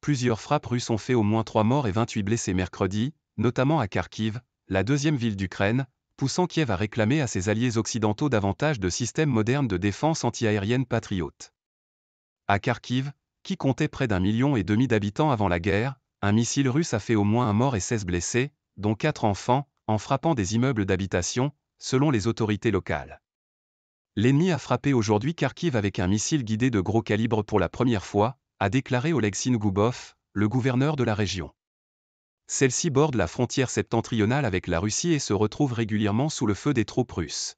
plusieurs frappes russes ont fait au moins 3 morts et 28 blessés mercredi, notamment à Kharkiv, la deuxième ville d'Ukraine, poussant Kiev à réclamer à ses alliés occidentaux davantage de systèmes modernes de défense antiaérienne patriote. À Kharkiv, qui comptait près d'un million et demi d'habitants avant la guerre, un missile russe a fait au moins un mort et 16 blessés, dont 4 enfants, en frappant des immeubles d'habitation, selon les autorités locales. L'ennemi a frappé aujourd'hui Kharkiv avec un missile guidé de gros calibre pour la première fois, a déclaré Oleg Goubov, le gouverneur de la région. Celle-ci borde la frontière septentrionale avec la Russie et se retrouve régulièrement sous le feu des troupes russes.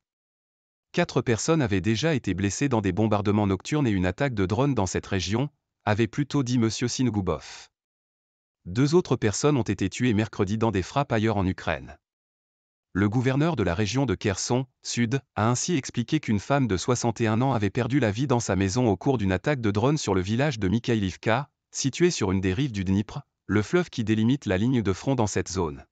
Quatre personnes avaient déjà été blessées dans des bombardements nocturnes et une attaque de drones dans cette région, avait plutôt dit M. Singoubov. Deux autres personnes ont été tuées mercredi dans des frappes ailleurs en Ukraine. Le gouverneur de la région de Kherson, Sud, a ainsi expliqué qu'une femme de 61 ans avait perdu la vie dans sa maison au cours d'une attaque de drone sur le village de Mikhailivka, situé sur une des rives du Dnipr, le fleuve qui délimite la ligne de front dans cette zone.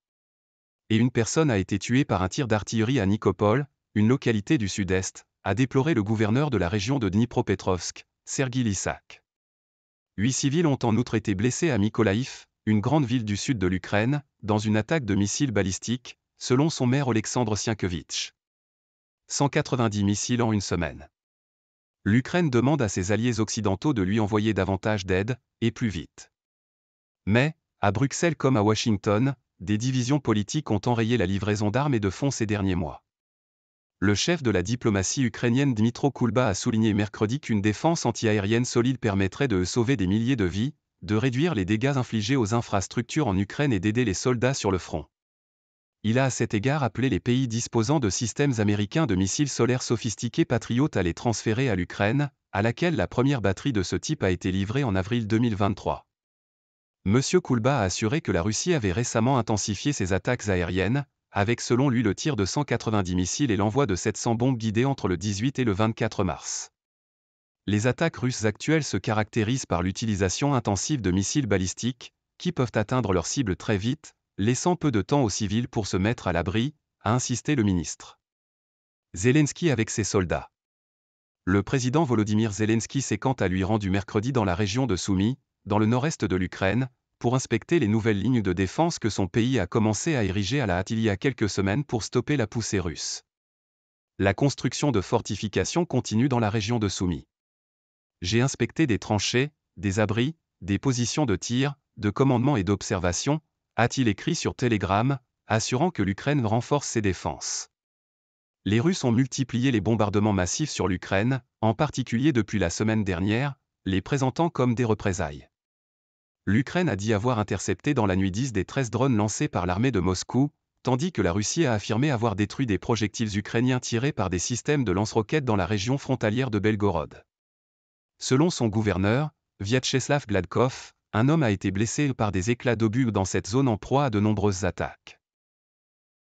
Et une personne a été tuée par un tir d'artillerie à Nikopol, une localité du sud-est, a déploré le gouverneur de la région de Dnipropetrovsk, Sergi Lissak. Huit civils ont en outre été blessés à Mykolaïv, une grande ville du sud de l'Ukraine, dans une attaque de missiles balistiques, selon son maire Alexandre Sienkiewicz. 190 missiles en une semaine. L'Ukraine demande à ses alliés occidentaux de lui envoyer davantage d'aide, et plus vite. Mais, à Bruxelles comme à Washington, des divisions politiques ont enrayé la livraison d'armes et de fonds ces derniers mois. Le chef de la diplomatie ukrainienne Dmitro Kulba a souligné mercredi qu'une défense antiaérienne solide permettrait de sauver des milliers de vies, de réduire les dégâts infligés aux infrastructures en Ukraine et d'aider les soldats sur le front. Il a à cet égard appelé les pays disposant de systèmes américains de missiles solaires sophistiqués Patriot à les transférer à l'Ukraine, à laquelle la première batterie de ce type a été livrée en avril 2023. M. Koulba a assuré que la Russie avait récemment intensifié ses attaques aériennes, avec selon lui le tir de 190 missiles et l'envoi de 700 bombes guidées entre le 18 et le 24 mars. Les attaques russes actuelles se caractérisent par l'utilisation intensive de missiles balistiques, qui peuvent atteindre leurs cibles très vite, laissant peu de temps aux civils pour se mettre à l'abri, a insisté le ministre. Zelensky avec ses soldats. Le président Volodymyr Zelensky s'est quant à lui rendu mercredi dans la région de Soumy, dans le nord-est de l'Ukraine, pour inspecter les nouvelles lignes de défense que son pays a commencé à ériger à la hâte il y a quelques semaines pour stopper la poussée russe. La construction de fortifications continue dans la région de Soumy. J'ai inspecté des tranchées, des abris, des positions de tir, de commandement et d'observation, a-t-il écrit sur Telegram, assurant que l'Ukraine renforce ses défenses. Les Russes ont multiplié les bombardements massifs sur l'Ukraine, en particulier depuis la semaine dernière, les présentant comme des représailles. L'Ukraine a dit avoir intercepté dans la nuit 10 des 13 drones lancés par l'armée de Moscou, tandis que la Russie a affirmé avoir détruit des projectiles ukrainiens tirés par des systèmes de lance-roquettes dans la région frontalière de Belgorod. Selon son gouverneur, Vyacheslav Gladkov, un homme a été blessé par des éclats d'obus dans cette zone en proie à de nombreuses attaques.